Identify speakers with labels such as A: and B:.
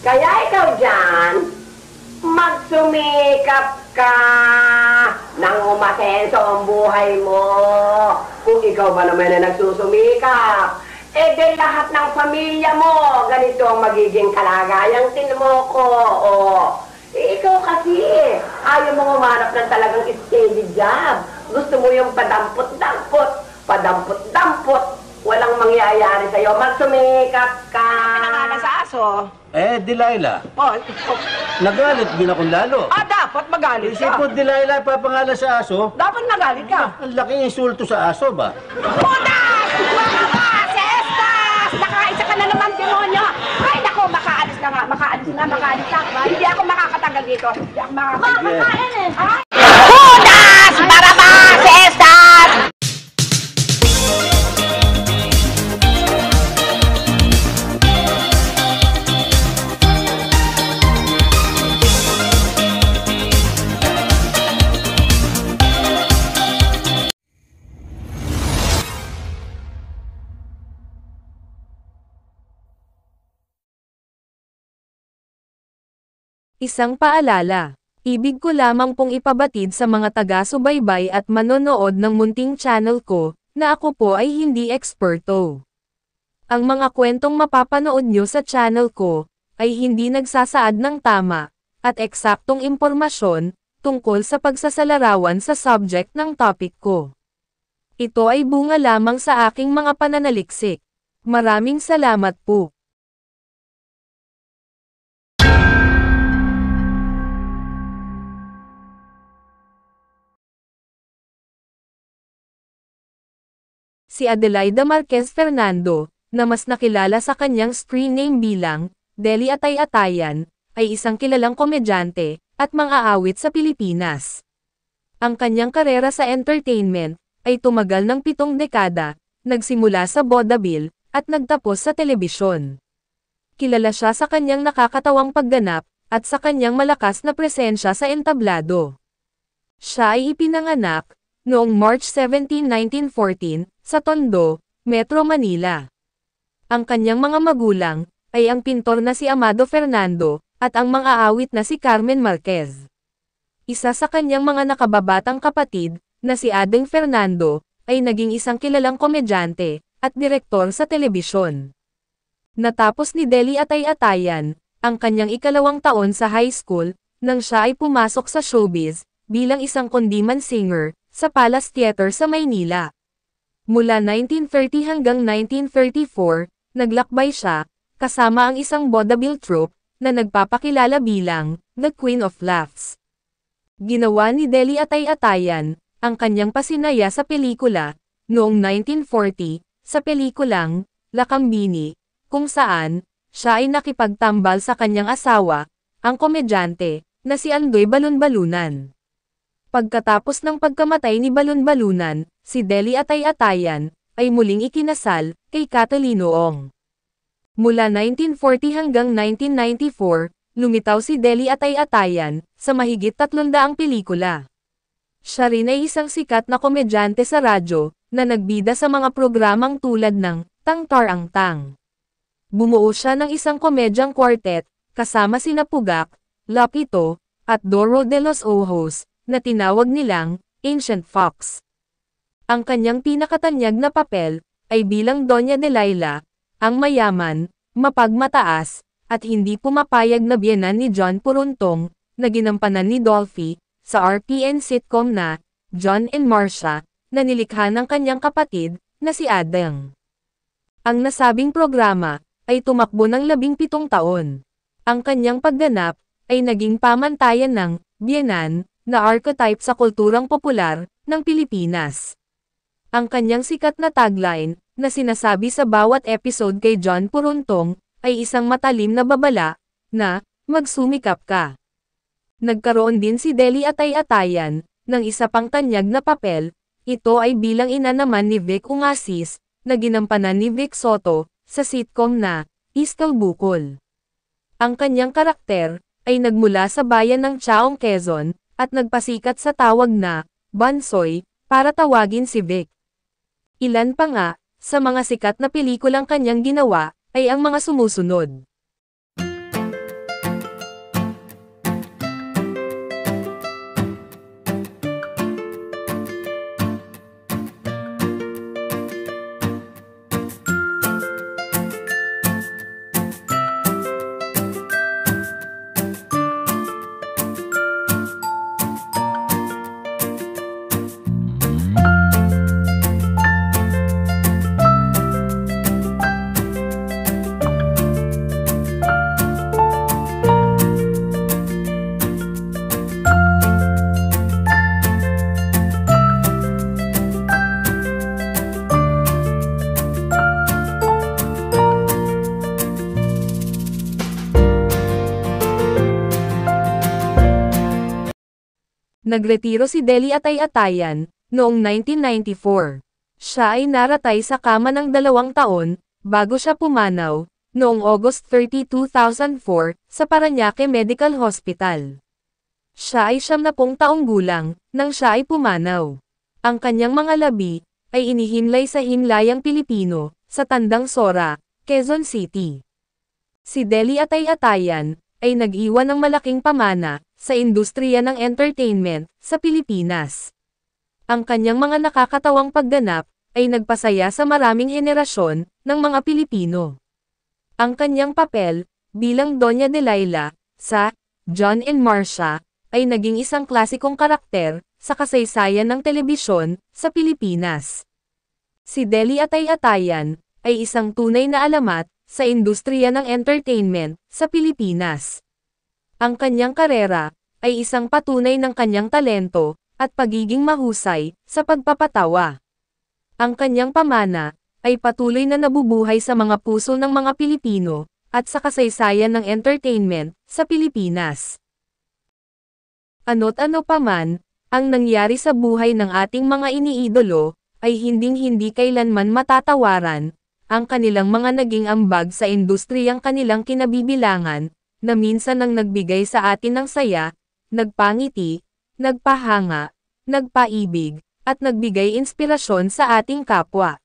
A: Kaya ikaw dyan, magsumikap ka nang umasenso ang buhay mo. Kung ikaw ba naman na nagsusumikap, eh di lahat ng pamilya mo, ganito ang magiging kalagayang tinmoko. O, eh, ikaw kasi, ayaw mo umanap ng talagang steady job. Gusto mo yung padampot-dampot, padampot-dampot, Walang mangyayari sa iyo. Magsumikap ka. Pinangala sa aso. Eh, Delilah. Paul. Oh. Nagalit din akong lalo. Ah, dapat magalit Isip ka. mo, Delilah, papangala sa aso. Dapat magalit ka. Ah, ang laking insulto sa aso ba? Punas! Mga basestas! Nakaisa ka na naman, demonyo! Ay, nako, makaalis na nga. Makaalis na, makaalis na. Hindi ako makakatanggal dito. Hindi ako makakatagal. Makakain eh. Ay! Isang paalala. Ibig ko lamang pong ipabatid sa mga taga-subaybay at manonood ng munting channel ko, na ako po ay hindi eksperto. Ang mga kwentong mapapanood nyo sa channel ko, ay hindi nagsasaad ng tama, at eksaktong impormasyon, tungkol sa pagsasalarawan sa subject ng topic ko. Ito ay bunga lamang sa aking mga pananaliksik. Maraming salamat po. si Adelaida Marquez Fernando, na mas nakilala sa kanyang screen name bilang Deli Atay Atayan, ay isang kilalang komedyante at mang-aawit sa Pilipinas. Ang kanyang karera sa entertainment ay tumagal ng pitong dekada, nagsimula sa Bodabil at nagtapos sa telebisyon. Kilala siya sa kanyang nakakatawang pagganap at sa kanyang malakas na presensya sa entablado. Siya ay ipinanganak noong March 17, 1914, sa Tondo, Metro Manila. Ang kanyang mga magulang ay ang pintor na si Amado Fernando at ang mang-aawit na si Carmen Marquez. Isa sa kanyang mga nakababatang kapatid, na si Adeng Fernando, ay naging isang kilalang komedyante at direktor sa telebisyon. Natapos ni Deli Atay-Atayan, ang kanyang ikalawang taon sa high school, nang siya ay pumasok sa showbiz, bilang isang kondiman singer, sa Palace Theater sa Maynila. Mula 1930 hanggang 1934, naglakbay siya, kasama ang isang vaudeville troupe, na nagpapakilala bilang The Queen of Laughs. Ginawa ni Deli Atay Atayan, ang kanyang pasinaya sa pelikula, noong 1940, sa pelikulang, Lakambini, kung saan, siya ay nakipagtambal sa kanyang asawa, ang komedyante, na si Andoy balon Pagkatapos ng pagkamatay ni Balon-Balunan, si Deli Atay-Atayan, ay muling ikinasal, kay Catalino Ong. Mula 1940 hanggang 1994, lumitaw si Deli Atay-Atayan, sa mahigit 300 pelikula. Siya rin ay isang sikat na komedyante sa radyo, na nagbida sa mga programang tulad ng Tang Tar Ang Tang. Bumuo siya ng isang komedyang quartet, kasama sina Pugak, Lapito, at Doro de los Ojos, na tinawag nilang Ancient Fox. Ang kanyang pinakatanyag na papel ay bilang Doña Delilah, ang mayaman, mapagmataas, at hindi pumapayag na biyenan ni John Puruntong, na ginampanan ni Dolphy, sa RPN sitcom na John and Marcia, na nilikha ng kanyang kapatid, na si Adang. Ang nasabing programa, ay tumakbo ng labing pitong taon. Ang kanyang pagganap, ay naging pamantayan ng Bienan, na archetype sa kulturang popular ng Pilipinas. Ang kanyang sikat na tagline, na sinasabi sa bawat episode kay John Puruntong, ay isang matalim na babala, na, magsumikap ka. Nagkaroon din si Deli Atay Atayan, ng isa pang tanyag na papel, ito ay bilang ina naman ni Vic Ungasis, na ginampanan ni Vic Soto, sa sitcom na, Iskal Bukol. Ang kanyang karakter, ay nagmula sa bayan ng Chaong Quezon, at nagpasikat sa tawag na, Bansoy, para tawagin si Vic. Ilan pa nga, sa mga sikat na pelikulang kanyang ginawa, ay ang mga sumusunod. Nagretiro si Deli Atay-Atayan, noong 1994. Siya ay naratay sa kama ng dalawang taon, bago siya pumanaw, noong August 30, 2004, sa Paranaque Medical Hospital. Siya ay siyam taong gulang, nang siya ay pumanaw. Ang kanyang mga labi, ay inihimlay sa Himlayang Pilipino, sa Tandang Sora, Quezon City. Si Deli Atay-Atayan, ay nag-iwan ng malaking pamana, sa industriya ng entertainment sa Pilipinas. Ang kanyang mga nakakatawang pagganap ay nagpasaya sa maraming henerasyon ng mga Pilipino. Ang kanyang papel bilang Doña Delilah sa John and Marcia ay naging isang klasikong karakter sa kasaysayan ng telebisyon sa Pilipinas. Si Deli Atay Atayan ay isang tunay na alamat sa industriya ng entertainment sa Pilipinas. Ang kanyang karera, ay isang patunay ng kanyang talento, at pagiging mahusay, sa pagpapatawa. Ang kanyang pamana, ay patuloy na nabubuhay sa mga puso ng mga Pilipino, at sa kasaysayan ng entertainment, sa Pilipinas. Ano't ano paman, ang nangyari sa buhay ng ating mga iniidolo, ay hinding-hindi kailanman matatawaran, ang kanilang mga naging ambag sa industriyang kanilang kinabibilangan, na minsan ang nagbigay sa atin ng saya, nagpangiti, nagpahanga, nagpaibig, at nagbigay inspirasyon sa ating kapwa.